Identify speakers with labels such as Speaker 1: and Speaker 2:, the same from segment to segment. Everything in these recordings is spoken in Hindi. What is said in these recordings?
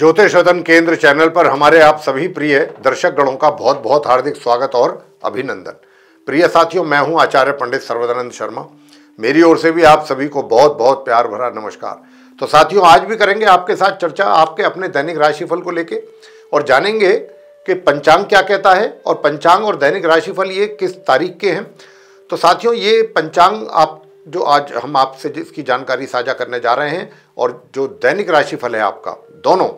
Speaker 1: ज्योतिष रतन केंद्र चैनल पर हमारे आप सभी प्रिय दर्शक गणों का बहुत बहुत हार्दिक स्वागत और अभिनंदन प्रिय साथियों मैं हूं आचार्य पंडित सर्वदानंद शर्मा मेरी ओर से भी आप सभी को बहुत बहुत प्यार भरा नमस्कार तो साथियों आज भी करेंगे आपके साथ चर्चा आपके अपने दैनिक राशिफल को लेके और जानेंगे कि पंचांग क्या कहता है और पंचांग और दैनिक राशिफल ये किस तारीख के हैं तो साथियों ये पंचांग आप जो आज हम आपसे जिसकी जानकारी साझा करने जा रहे हैं और जो दैनिक राशिफल है आपका दोनों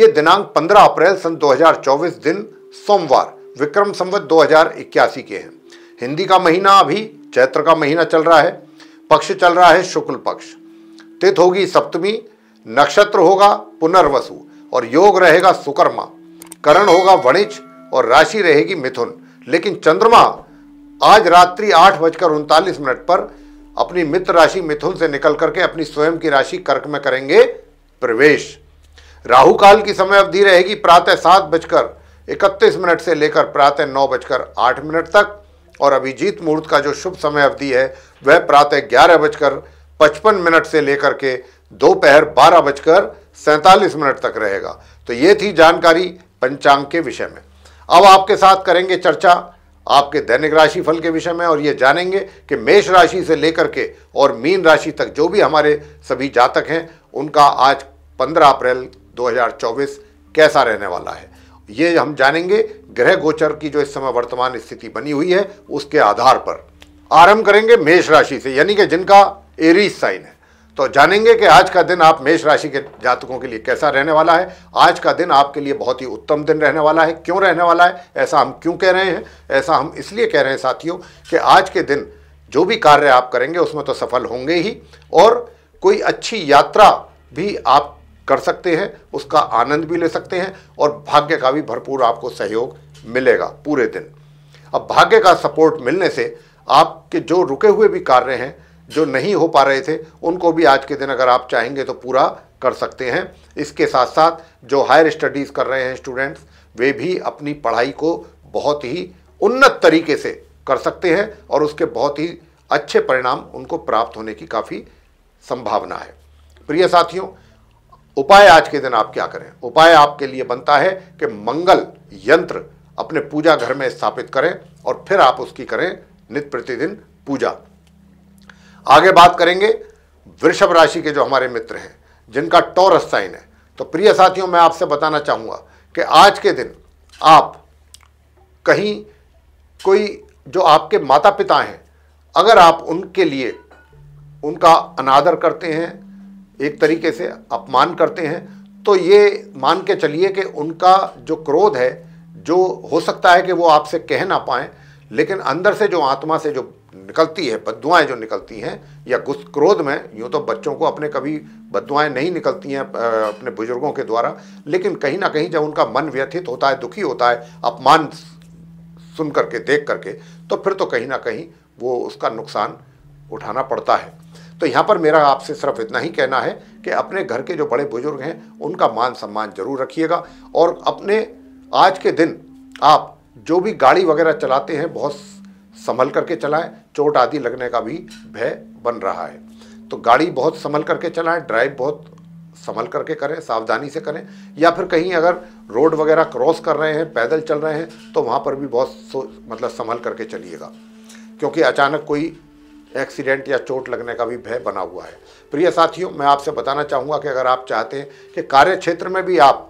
Speaker 1: ये दिनांक 15 अप्रैल सन 2024 दिन सोमवार विक्रम संवत दो के हैं हिंदी का महीना अभी चैत्र का महीना चल रहा है पक्ष चल रहा है शुक्ल पक्ष तिथ होगी सप्तमी नक्षत्र होगा पुनर्वसु और योग रहेगा सुकर्मा करण होगा वणिज और राशि रहेगी मिथुन लेकिन चंद्रमा आज रात्रि आठ बजकर उनतालीस मिनट पर अपनी मित्र राशि मिथुन से निकल करके अपनी स्वयं की राशि कर्क में करेंगे प्रवेश राहु काल की समय अवधि रहेगी प्रातः सात बजकर इकतीस मिनट से लेकर प्रातः नौ बजकर आठ मिनट तक और अभिजीत मुहूर्त का जो शुभ समय अवधि है वह प्रातः ग्यारह बजकर पचपन मिनट से लेकर के दोपहर बारह बजकर सैंतालीस मिनट तक रहेगा तो ये थी जानकारी पंचांग के विषय में अब आपके साथ करेंगे चर्चा आपके दैनिक राशि फल के विषय में और ये जानेंगे कि मेष राशि से लेकर के और मीन राशि तक जो भी हमारे सभी जातक हैं उनका आज 15 अप्रैल 2024 कैसा रहने वाला है ये हम जानेंगे ग्रह गोचर की जो इस समय वर्तमान स्थिति बनी हुई है उसके आधार पर आरंभ करेंगे मेष राशि से यानी कि जिनका एरीज साइन है तो जानेंगे कि आज का दिन आप मेष राशि के जातकों के लिए कैसा रहने वाला है आज का दिन आपके लिए बहुत ही उत्तम दिन रहने वाला है क्यों रहने वाला है ऐसा हम क्यों कह रहे हैं ऐसा हम इसलिए कह रहे हैं साथियों कि आज के दिन जो भी कार्य आप करेंगे उसमें तो सफल होंगे ही और कोई अच्छी यात्रा भी आप कर सकते हैं उसका आनंद भी ले सकते हैं और भाग्य का भी भरपूर आपको सहयोग मिलेगा पूरे दिन अब भाग्य का सपोर्ट मिलने से आपके जो रुके हुए भी कार्य हैं जो नहीं हो पा रहे थे उनको भी आज के दिन अगर आप चाहेंगे तो पूरा कर सकते हैं इसके साथ साथ जो हायर स्टडीज़ कर रहे हैं स्टूडेंट्स वे भी अपनी पढ़ाई को बहुत ही उन्नत तरीके से कर सकते हैं और उसके बहुत ही अच्छे परिणाम उनको प्राप्त होने की काफ़ी संभावना है प्रिय साथियों उपाय आज के दिन आप क्या करें उपाय आपके लिए बनता है कि मंगल यंत्र अपने पूजा घर में स्थापित करें और फिर आप उसकी करें नित्य प्रतिदिन पूजा आगे बात करेंगे वृषभ राशि के जो हमारे मित्र हैं जिनका टॉरस साइन है तो प्रिय साथियों मैं आपसे बताना चाहूँगा कि आज के दिन आप कहीं कोई जो आपके माता पिता हैं अगर आप उनके लिए उनका अनादर करते हैं एक तरीके से अपमान करते हैं तो ये मान के चलिए कि उनका जो क्रोध है जो हो सकता है कि वो आपसे कह ना पाएँ लेकिन अंदर से जो आत्मा से जो निकलती है बदुआएँ जो निकलती हैं या गुस्स क्रोध में यूँ तो बच्चों को अपने कभी बदुआएँ नहीं निकलती हैं अपने बुजुर्गों के द्वारा लेकिन कहीं ना कहीं जब उनका मन व्यथित होता है दुखी होता है अपमान सुन करके देख करके तो फिर तो कहीं ना कहीं वो उसका नुकसान उठाना पड़ता है तो यहाँ पर मेरा आपसे सिर्फ इतना ही कहना है कि अपने घर के जो बड़े बुजुर्ग हैं उनका मान सम्मान जरूर रखिएगा और अपने आज के दिन आप जो भी गाड़ी वगैरह चलाते हैं बहुत संभल करके चलाएं चोट आदि लगने का भी भय बन रहा है तो गाड़ी बहुत संभल करके चलाएं ड्राइव बहुत संभल करके करें सावधानी से करें या फिर कहीं अगर रोड वगैरह क्रॉस कर रहे हैं पैदल चल रहे हैं तो वहाँ पर भी बहुत मतलब संभल करके चलिएगा क्योंकि अचानक कोई एक्सीडेंट या चोट लगने का भी भय बना हुआ है प्रिय साथियों मैं आपसे बताना चाहूँगा कि अगर आप चाहते हैं कि कार्य क्षेत्र में भी आप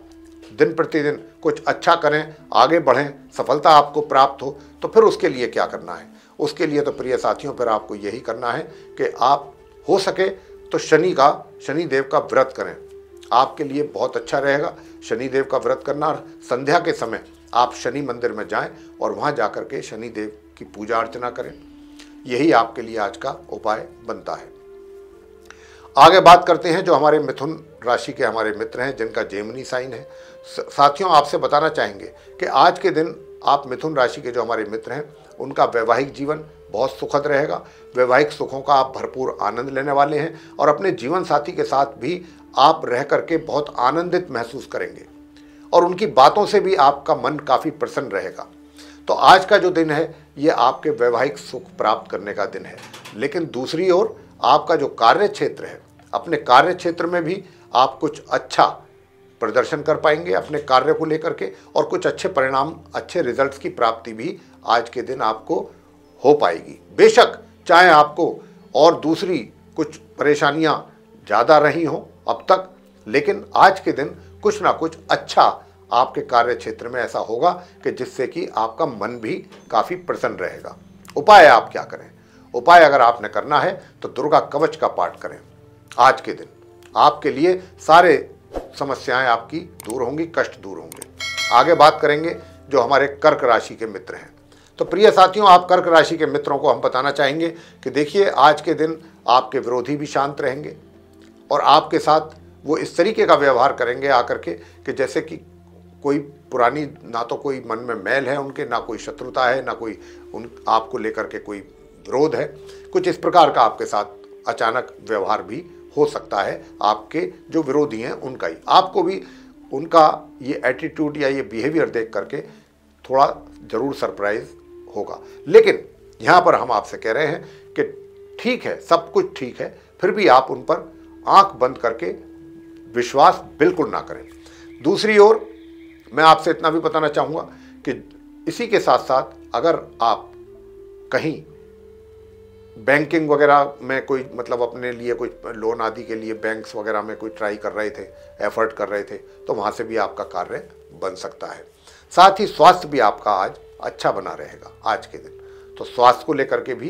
Speaker 1: दिन प्रतिदिन कुछ अच्छा करें आगे बढ़ें सफलता आपको प्राप्त हो तो फिर उसके लिए क्या करना है उसके लिए तो प्रिय साथियों फिर आपको यही करना है कि आप हो सके तो शनि का शनि देव का व्रत करें आपके लिए बहुत अच्छा रहेगा शनि देव का व्रत करना और संध्या के समय आप शनि मंदिर में जाएं और वहां जाकर के शनि देव की पूजा अर्चना करें यही आपके लिए आज का उपाय बनता है आगे बात करते हैं जो हमारे मिथुन राशि के हमारे मित्र हैं जिनका जेमनी साइन है साथियों आपसे बताना चाहेंगे कि आज के दिन आप मिथुन राशि के जो हमारे मित्र हैं उनका वैवाहिक जीवन बहुत सुखद रहेगा वैवाहिक सुखों का आप भरपूर आनंद लेने वाले हैं और अपने जीवन साथी के साथ भी आप रह करके बहुत आनंदित महसूस करेंगे और उनकी बातों से भी आपका मन काफ़ी प्रसन्न रहेगा तो आज का जो दिन है ये आपके वैवाहिक सुख प्राप्त करने का दिन है लेकिन दूसरी ओर आपका जो कार्य क्षेत्र है अपने कार्य क्षेत्र में भी आप कुछ अच्छा प्रदर्शन कर पाएंगे अपने कार्य को लेकर के और कुछ अच्छे परिणाम अच्छे रिजल्ट्स की प्राप्ति भी आज के दिन आपको हो पाएगी बेशक चाहे आपको और दूसरी कुछ परेशानियां ज़्यादा रही हों अब तक लेकिन आज के दिन कुछ ना कुछ अच्छा आपके कार्य क्षेत्र में ऐसा होगा कि जिससे कि आपका मन भी काफ़ी प्रसन्न रहेगा उपाय आप क्या करें उपाय अगर आपने करना है तो दुर्गा कवच का पाठ करें आज के दिन आपके लिए सारे समस्याएं आपकी दूर होंगी कष्ट दूर होंगे आगे बात करेंगे जो हमारे कर्क राशि के मित्र हैं तो प्रिय साथियों आप कर्क राशि के मित्रों को हम बताना चाहेंगे कि देखिए आज के दिन आपके विरोधी भी शांत रहेंगे और आपके साथ वो इस तरीके का व्यवहार करेंगे आकर के कि जैसे कि कोई पुरानी ना तो कोई मन में मैल है उनके ना कोई शत्रुता है ना कोई उन आपको लेकर के कोई विरोध है कुछ इस प्रकार का आपके साथ अचानक व्यवहार भी हो सकता है आपके जो विरोधी हैं उनका ही आपको भी उनका ये एटीट्यूड या ये बिहेवियर देख करके थोड़ा ज़रूर सरप्राइज होगा लेकिन यहाँ पर हम आपसे कह रहे हैं कि ठीक है सब कुछ ठीक है फिर भी आप उन पर आंख बंद करके विश्वास बिल्कुल ना करें दूसरी ओर मैं आपसे इतना भी बताना चाहूँगा कि इसी के साथ साथ अगर आप कहीं बैंकिंग वगैरह में कोई मतलब अपने लिए कोई लोन आदि के लिए बैंक्स वगैरह में कोई ट्राई कर रहे थे एफर्ट कर रहे थे तो वहाँ से भी आपका कार्य बन सकता है साथ ही स्वास्थ्य भी आपका आज अच्छा बना रहेगा आज के दिन तो स्वास्थ्य को लेकर के भी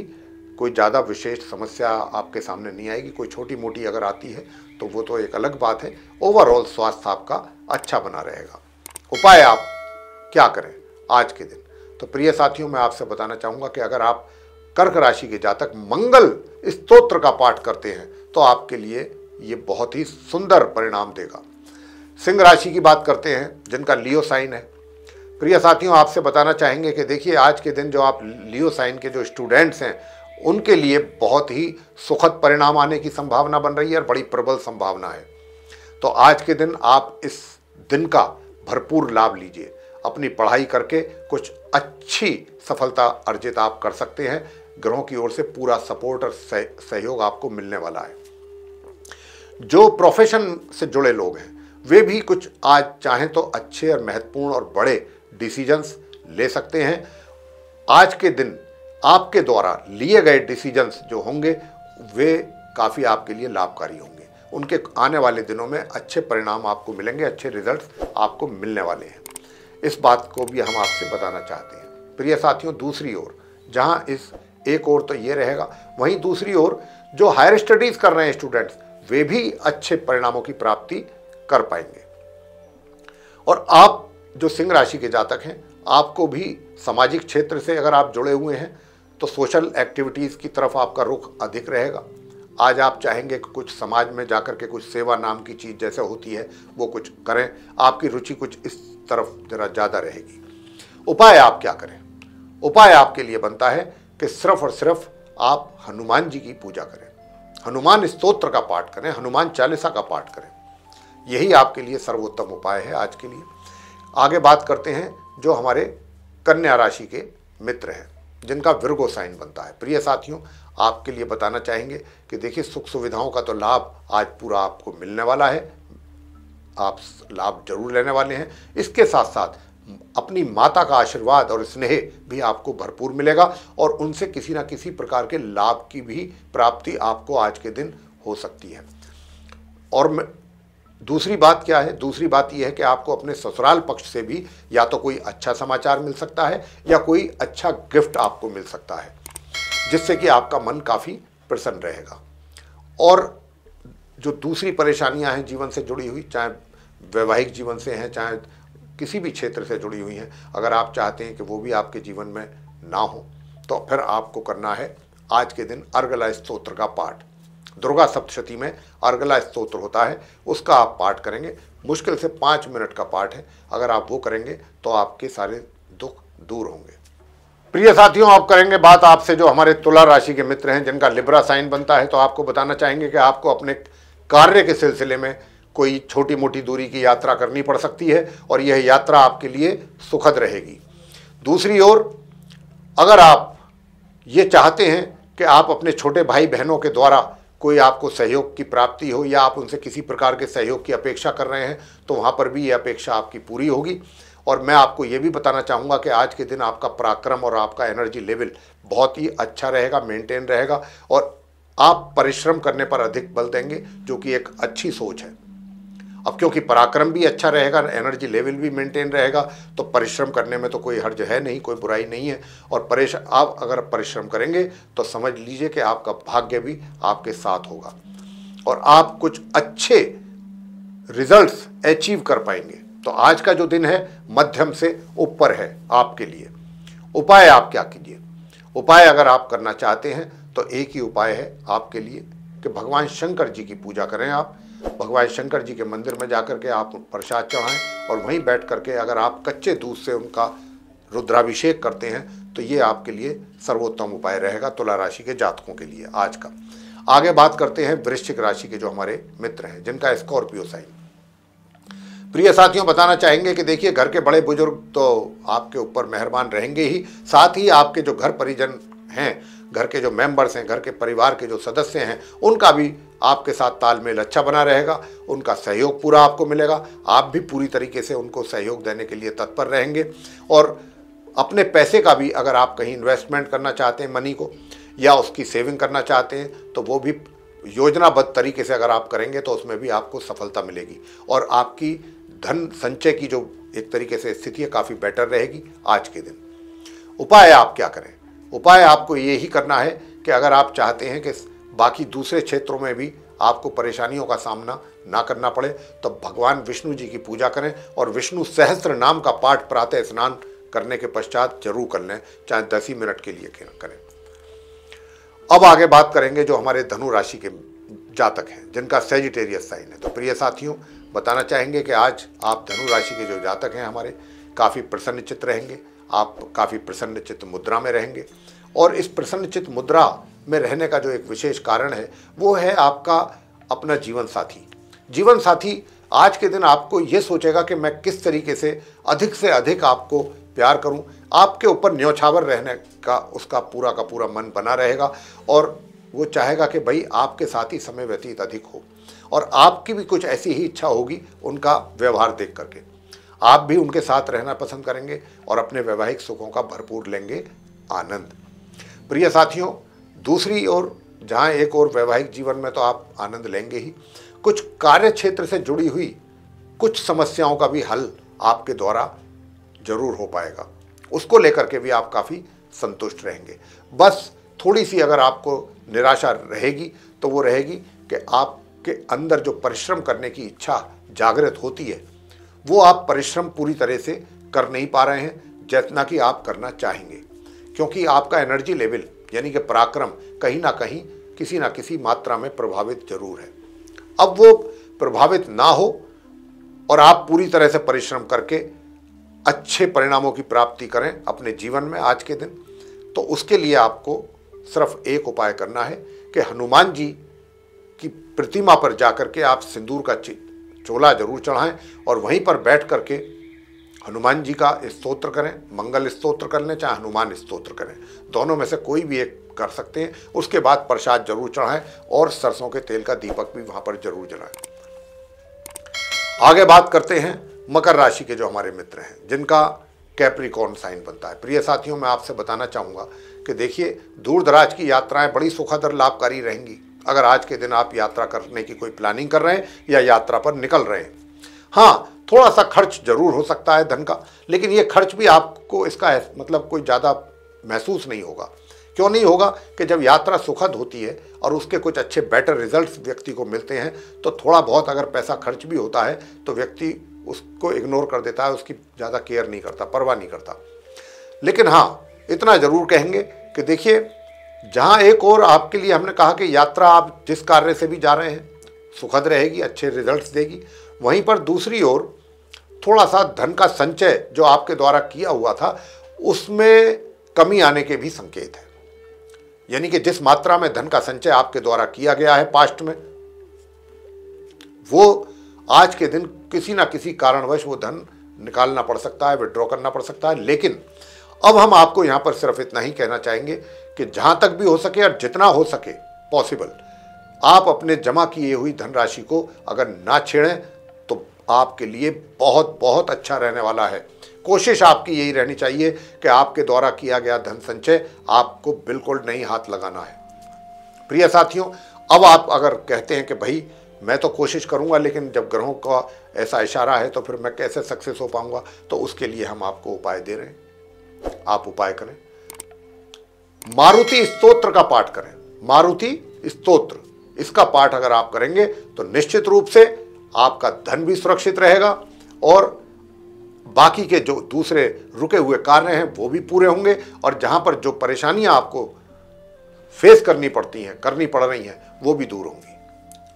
Speaker 1: कोई ज़्यादा विशेष समस्या आपके सामने नहीं आएगी कोई छोटी मोटी अगर आती है तो वो तो एक अलग बात है ओवरऑल स्वास्थ्य आपका अच्छा बना रहेगा उपाय आप क्या करें आज के दिन तो प्रिय साथियों मैं आपसे बताना चाहूँगा कि अगर आप कर्क राशि के जातक मंगल स्तोत्र का पाठ करते हैं तो आपके लिए ये बहुत ही सुंदर परिणाम देगा सिंह राशि की बात करते हैं जिनका लियो साइन है प्रिय साथियों आपसे बताना चाहेंगे कि देखिए आज के दिन जो आप लियो साइन के जो स्टूडेंट्स हैं उनके लिए बहुत ही सुखद परिणाम आने की संभावना बन रही है और बड़ी प्रबल संभावना है तो आज के दिन आप इस दिन का भरपूर लाभ लीजिए अपनी पढ़ाई करके कुछ अच्छी सफलता अर्जित आप कर सकते हैं ग्रहों की ओर से पूरा सपोर्ट और सह, सहयोग आपको मिलने वाला है जो प्रोफेशन से जुड़े लोग हैं वे भी कुछ आज चाहें तो अच्छे और महत्वपूर्ण और बड़े डिसीजंस ले सकते हैं आज के दिन आपके द्वारा लिए गए डिसीजंस जो होंगे वे काफ़ी आपके लिए लाभकारी होंगे उनके आने वाले दिनों में अच्छे परिणाम आपको मिलेंगे अच्छे रिजल्ट्स आपको मिलने वाले हैं इस बात को भी हम आपसे बताना चाहते हैं प्रिय साथियों दूसरी ओर जहाँ इस एक ओर तो ये रहेगा वहीं दूसरी ओर जो हायर स्टडीज़ कर रहे हैं स्टूडेंट्स वे भी अच्छे परिणामों की प्राप्ति कर पाएंगे और आप जो सिंह राशि के जातक हैं आपको भी सामाजिक क्षेत्र से अगर आप जुड़े हुए हैं तो सोशल एक्टिविटीज़ की तरफ आपका रुख अधिक रहेगा आज आप चाहेंगे कि कुछ समाज में जाकर के कुछ सेवा नाम की चीज़ जैसे होती है वो कुछ करें आपकी रुचि कुछ इस तरफ जरा ज़्यादा रहेगी उपाय आप क्या करें उपाय आपके लिए बनता है कि सिर्फ और सिर्फ आप हनुमान जी की पूजा करें हनुमान स्तोत्र का पाठ करें हनुमान चालीसा का पाठ करें यही आपके लिए सर्वोत्तम उपाय है आज के लिए आगे बात करते हैं जो हमारे कन्या राशि के मित्र हैं जिनका विरगो साइन बनता है प्रिय साथियों आपके लिए बताना चाहेंगे कि देखिए सुख सुविधाओं का तो लाभ आज पूरा आपको मिलने वाला है आप लाभ जरूर लेने वाले हैं इसके साथ साथ अपनी माता का आशीर्वाद और स्नेह भी आपको भरपूर मिलेगा और उनसे किसी ना किसी प्रकार के लाभ की भी प्राप्ति आपको आज के दिन हो सकती है और दूसरी बात क्या है दूसरी बात यह है कि आपको अपने ससुराल पक्ष से भी या तो कोई अच्छा समाचार मिल सकता है या कोई अच्छा गिफ्ट आपको मिल सकता है जिससे कि आपका मन काफ़ी प्रसन्न रहेगा और जो दूसरी परेशानियां हैं जीवन से जुड़ी हुई चाहे वैवाहिक जीवन से हैं चाहे किसी भी क्षेत्र से जुड़ी हुई हैं अगर आप चाहते हैं कि वो भी आपके जीवन में ना हो तो फिर आपको करना है आज के दिन अर्गला स्त्रोत्र का पाठ दुर्गा सप्तशती में अर्गला स्त्रोत्र होता है उसका आप पाठ करेंगे मुश्किल से पाँच मिनट का पाठ है अगर आप वो करेंगे तो आपके सारे दुख दूर होंगे प्रिय साथियों आप करेंगे बात आपसे जो हमारे तुला राशि के मित्र हैं जिनका लिब्रा साइन बनता है तो आपको बताना चाहेंगे कि आपको अपने कार्य के सिलसिले में कोई छोटी मोटी दूरी की यात्रा करनी पड़ सकती है और यह यात्रा आपके लिए सुखद रहेगी दूसरी ओर अगर आप ये चाहते हैं कि आप अपने छोटे भाई बहनों के द्वारा कोई आपको सहयोग की प्राप्ति हो या आप उनसे किसी प्रकार के सहयोग की अपेक्षा कर रहे हैं तो वहाँ पर भी ये अपेक्षा आपकी पूरी होगी और मैं आपको ये भी बताना चाहूँगा कि आज के दिन आपका पराक्रम और आपका एनर्जी लेवल बहुत ही अच्छा रहेगा मेंटेन रहेगा और आप परिश्रम करने पर अधिक बल देंगे जो कि एक अच्छी सोच है अब क्योंकि पराक्रम भी अच्छा रहेगा एनर्जी लेवल भी मेंटेन रहेगा तो परिश्रम करने में तो कोई हर्ज है नहीं कोई बुराई नहीं है और परेश आप अगर परिश्रम करेंगे तो समझ लीजिए कि आपका भाग्य भी आपके साथ होगा और आप कुछ अच्छे रिजल्ट्स अचीव कर पाएंगे तो आज का जो दिन है मध्यम से ऊपर है आपके लिए उपाय आप क्या कीजिए उपाय अगर आप करना चाहते हैं तो एक ही उपाय है आपके लिए कि भगवान शंकर जी की पूजा करें आप भगवान शंकर जी के मंदिर में जाकर के आप प्रसाद चढ़ाएं और वहीं बैठ करके अगर आप कच्चे दूध से उनका रुद्राभिषेक करते हैं तो ये आपके लिए सर्वोत्तम उपाय रहेगा तुला राशि के जातकों के लिए आज का आगे बात करते हैं वृश्चिक राशि के जो हमारे मित्र हैं जिनका स्कॉर्पियो साइन प्रिय साथियों बताना चाहेंगे कि देखिए घर के बड़े बुजुर्ग तो आपके ऊपर मेहरबान रहेंगे ही साथ ही आपके जो घर परिजन हैं घर के जो मेंबर्स हैं घर के परिवार के जो सदस्य हैं उनका भी आपके साथ तालमेल अच्छा बना रहेगा उनका सहयोग पूरा आपको मिलेगा आप भी पूरी तरीके से उनको सहयोग देने के लिए तत्पर रहेंगे और अपने पैसे का भी अगर आप कहीं इन्वेस्टमेंट करना चाहते हैं मनी को या उसकी सेविंग करना चाहते हैं तो वो भी योजनाबद्ध तरीके से अगर आप करेंगे तो उसमें भी आपको सफलता मिलेगी और आपकी धन संचय की जो एक तरीके से स्थिति है काफ़ी बेटर रहेगी आज के दिन उपाय आप क्या करें उपाय आपको ये ही करना है कि अगर आप चाहते हैं कि बाकी दूसरे क्षेत्रों में भी आपको परेशानियों का सामना ना करना पड़े तो भगवान विष्णु जी की पूजा करें और विष्णु सहस्त्र नाम का पाठ प्रातः स्नान करने के पश्चात जरूर कर लें चाहे दस ही मिनट के लिए करें अब आगे बात करेंगे जो हमारे धनु राशि के जातक हैं जिनका सेजिटेरियस साइन है तो प्रिय साथियों बताना चाहेंगे कि आज आप धनु राशि के जो जातक हैं हमारे काफ़ी प्रसन्नचित रहेंगे आप काफ़ी प्रसन्न चित्त मुद्रा में रहेंगे और इस प्रसन्न चित्त मुद्रा में रहने का जो एक विशेष कारण है वो है आपका अपना जीवन साथी जीवन साथी आज के दिन आपको ये सोचेगा कि मैं किस तरीके से अधिक से अधिक आपको प्यार करूं आपके ऊपर न्योछावर रहने का उसका पूरा का पूरा मन बना रहेगा और वो चाहेगा कि भाई आपके साथ ही समय व्यतीत अधिक हो और आपकी भी कुछ ऐसी ही इच्छा होगी उनका व्यवहार देख करके आप भी उनके साथ रहना पसंद करेंगे और अपने वैवाहिक सुखों का भरपूर लेंगे आनंद प्रिय साथियों दूसरी ओर जहाँ एक और वैवाहिक जीवन में तो आप आनंद लेंगे ही कुछ कार्य क्षेत्र से जुड़ी हुई कुछ समस्याओं का भी हल आपके द्वारा जरूर हो पाएगा उसको लेकर के भी आप काफ़ी संतुष्ट रहेंगे बस थोड़ी सी अगर आपको निराशा रहेगी तो वो रहेगी कि आपके अंदर जो परिश्रम करने की इच्छा जागृत होती है वो आप परिश्रम पूरी तरह से कर नहीं पा रहे हैं जितना कि आप करना चाहेंगे क्योंकि आपका एनर्जी लेवल यानी कि पराक्रम कहीं ना कहीं किसी ना किसी मात्रा में प्रभावित जरूर है अब वो प्रभावित ना हो और आप पूरी तरह से परिश्रम करके अच्छे परिणामों की प्राप्ति करें अपने जीवन में आज के दिन तो उसके लिए आपको सिर्फ एक उपाय करना है कि हनुमान जी की प्रतिमा पर जाकर के आप सिंदूर का चोला जरूर चढ़ाएं और वहीं पर बैठ करके हनुमान जी का स्तोत्र करें मंगल स्तोत्र कर लें चाहे हनुमान स्तोत्र करें दोनों में से कोई भी एक कर सकते हैं उसके बाद प्रसाद जरूर चढ़ाएं और सरसों के तेल का दीपक भी वहां पर जरूर जलाएं आगे बात करते हैं मकर राशि के जो हमारे मित्र हैं जिनका कैप्रिकॉर्न साइन बनता है प्रिय साथियों मैं आपसे बताना चाहूँगा कि देखिए दूर दराज की यात्राएं बड़ी सुखद और लाभकारी रहेंगी अगर आज के दिन आप यात्रा करने की कोई प्लानिंग कर रहे हैं या यात्रा पर निकल रहे हैं हाँ थोड़ा सा खर्च जरूर हो सकता है धन का लेकिन ये खर्च भी आपको इसका मतलब कोई ज़्यादा महसूस नहीं होगा क्यों नहीं होगा कि जब यात्रा सुखद होती है और उसके कुछ अच्छे बेटर रिजल्ट्स व्यक्ति को मिलते हैं तो थोड़ा बहुत अगर पैसा खर्च भी होता है तो व्यक्ति उसको इग्नोर कर देता है उसकी ज़्यादा केयर नहीं करता परवाह नहीं करता लेकिन हाँ इतना ज़रूर कहेंगे कि देखिए जहाँ एक और आपके लिए हमने कहा कि यात्रा आप जिस कार्य से भी जा रहे हैं सुखद रहेगी अच्छे रिजल्ट्स देगी वहीं पर दूसरी ओर थोड़ा सा धन का संचय जो आपके द्वारा किया हुआ था उसमें कमी आने के भी संकेत है यानी कि जिस मात्रा में धन का संचय आपके द्वारा किया गया है पास्ट में वो आज के दिन किसी ना किसी कारणवश वो धन निकालना पड़ सकता है विड्रॉ करना पड़ सकता है लेकिन अब हम आपको यहाँ पर सिर्फ इतना ही कहना चाहेंगे कि जहां तक भी हो सके और जितना हो सके पॉसिबल आप अपने जमा किए हुई धनराशि को अगर ना छेड़ें तो आपके लिए बहुत बहुत अच्छा रहने वाला है कोशिश आपकी यही रहनी चाहिए कि आपके द्वारा किया गया धन संचय आपको बिल्कुल नहीं हाथ लगाना है प्रिय साथियों अब आप अगर कहते हैं कि भाई मैं तो कोशिश करूंगा लेकिन जब ग्रहों का ऐसा इशारा है तो फिर मैं कैसे सक्सेस हो पाऊंगा तो उसके लिए हम आपको उपाय दे रहे हैं आप उपाय करें मारुति स्तोत्र का पाठ करें मारुति स्तोत्र इसका पाठ अगर आप करेंगे तो निश्चित रूप से आपका धन भी सुरक्षित रहेगा और बाकी के जो दूसरे रुके हुए कार्य हैं वो भी पूरे होंगे और जहां पर जो परेशानियां आपको फेस करनी पड़ती हैं करनी पड़ रही हैं वो भी दूर होंगी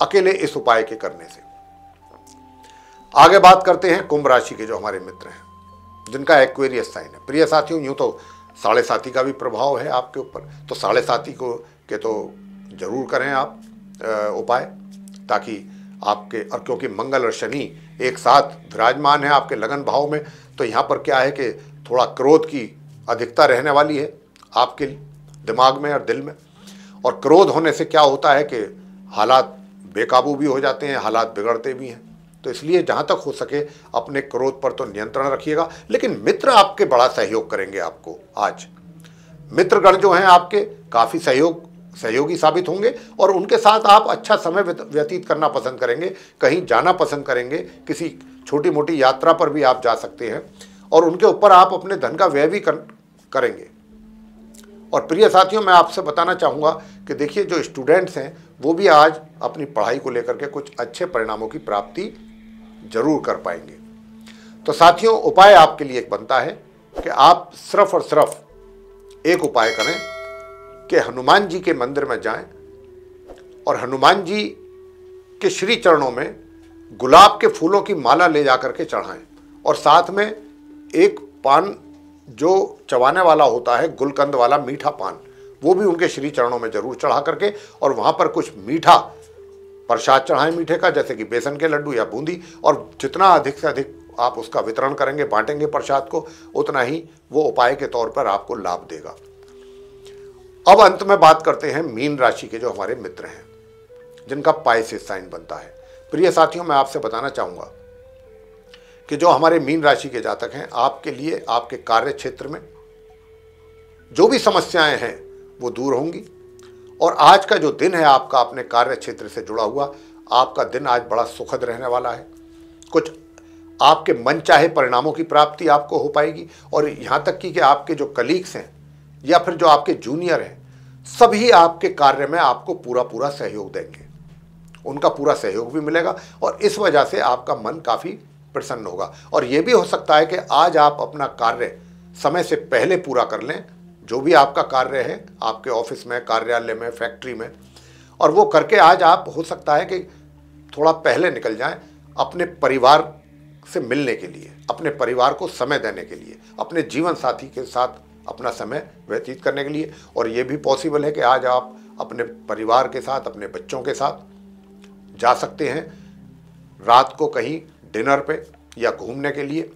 Speaker 1: अकेले इस उपाय के करने से आगे बात करते हैं कुंभ राशि के जो हमारे मित्र हैं जिनका एक्वेरियस साइन है प्रिय साथियों यूं तो साढ़े साथी का भी प्रभाव है आपके ऊपर तो साढ़े साथी को के तो जरूर करें आप उपाय ताकि आपके और क्योंकि मंगल और शनि एक साथ विराजमान है आपके लगन भाव में तो यहाँ पर क्या है कि थोड़ा क्रोध की अधिकता रहने वाली है आपके दिमाग में और दिल में और क्रोध होने से क्या होता है कि हालात बेकाबू भी हो जाते हैं हालात बिगड़ते भी हैं तो इसलिए जहां तक हो सके अपने क्रोध पर तो नियंत्रण रखिएगा लेकिन मित्र आपके बड़ा सहयोग करेंगे आपको आज मित्रगण जो हैं आपके काफ़ी सहयोग सहयोगी साबित होंगे और उनके साथ आप अच्छा समय व्यतीत करना पसंद करेंगे कहीं जाना पसंद करेंगे किसी छोटी मोटी यात्रा पर भी आप जा सकते हैं और उनके ऊपर आप अपने धन का व्यय भी कर, करेंगे और प्रिय साथियों मैं आपसे बताना चाहूँगा कि देखिए जो स्टूडेंट्स हैं वो भी आज अपनी पढ़ाई को लेकर के कुछ अच्छे परिणामों की प्राप्ति जरूर कर पाएंगे तो साथियों उपाय आपके लिए एक बनता है कि आप सिर्फ और सिर्फ एक उपाय करें कि हनुमान जी के मंदिर में जाएं और हनुमान जी के श्री चरणों में गुलाब के फूलों की माला ले जा करके चढ़ाएं और साथ में एक पान जो चबाने वाला होता है गुलकंद वाला मीठा पान वो भी उनके श्री चरणों में जरूर चढ़ा करके और वहाँ पर कुछ मीठा प्रसाद चढ़ाएं मीठे का जैसे कि बेसन के लड्डू या बूंदी और जितना अधिक से अधिक आप उसका वितरण करेंगे बांटेंगे प्रसाद को उतना ही वो उपाय के तौर पर आपको लाभ देगा अब अंत में बात करते हैं मीन राशि के जो हमारे मित्र हैं जिनका पाइसिस साइन बनता है प्रिय साथियों मैं आपसे बताना चाहूँगा कि जो हमारे मीन राशि के जातक हैं आपके लिए आपके कार्य क्षेत्र में जो भी समस्याएं हैं वो दूर होंगी और आज का जो दिन है आपका अपने कार्य क्षेत्र से जुड़ा हुआ आपका दिन आज बड़ा सुखद रहने वाला है कुछ आपके मन चाहे परिणामों की प्राप्ति आपको हो पाएगी और यहाँ तक कि, आपके जो कलीग्स हैं या फिर जो आपके जूनियर हैं सभी आपके कार्य में आपको पूरा पूरा सहयोग देंगे उनका पूरा सहयोग भी मिलेगा और इस वजह से आपका मन काफ़ी प्रसन्न होगा और ये भी हो सकता है कि आज आप अपना कार्य समय से पहले पूरा कर लें जो भी आपका कार्य है आपके ऑफिस में कार्यालय में फैक्ट्री में और वो करके आज आप हो सकता है कि थोड़ा पहले निकल जाएं अपने परिवार से मिलने के लिए अपने परिवार को समय देने के लिए अपने जीवन साथी के साथ अपना समय व्यतीत करने के लिए और ये भी पॉसिबल है कि आज आप अपने परिवार के साथ अपने बच्चों के साथ जा सकते हैं रात को कहीं डिनर पे या घूमने के लिए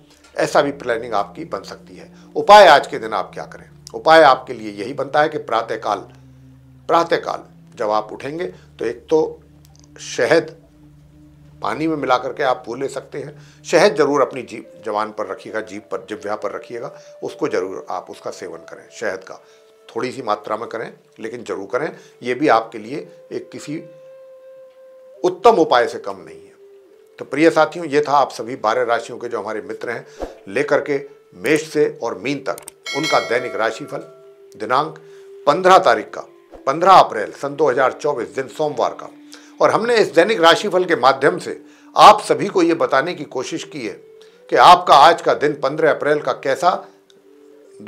Speaker 1: ऐसा भी प्लानिंग आपकी बन सकती है उपाय आज के दिन आप क्या करें उपाय आपके लिए यही बनता है कि प्रातःकाल प्रातःकाल जब आप उठेंगे तो एक तो शहद पानी में मिला करके आप वो ले सकते हैं शहद जरूर अपनी जीप जवान पर रखिएगा जीप पर जिव्या पर रखिएगा उसको जरूर आप उसका सेवन करें शहद का थोड़ी सी मात्रा में करें लेकिन जरूर करें यह भी आपके लिए एक किसी उत्तम उपाय से कम नहीं है तो प्रिय साथियों ये था आप सभी बारह राशियों के जो हमारे मित्र हैं लेकर के मेष से और मीन तक उनका दैनिक राशिफल दिनांक 15 तारीख का 15 अप्रैल सन 2024 दिन सोमवार का और हमने इस दैनिक राशिफल के माध्यम से आप सभी को ये बताने की कोशिश की है कि आपका आज का दिन 15 अप्रैल का कैसा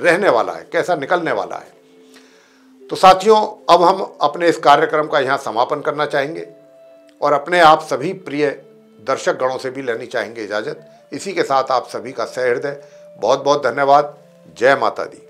Speaker 1: रहने वाला है कैसा निकलने वाला है तो साथियों अब हम अपने इस कार्यक्रम का यहाँ समापन करना चाहेंगे और अपने आप सभी प्रिय दर्शक गणों से भी लेनी चाहेंगे इजाज़त इसी के साथ आप सभी का सहृदय बहुत बहुत धन्यवाद जय माता दी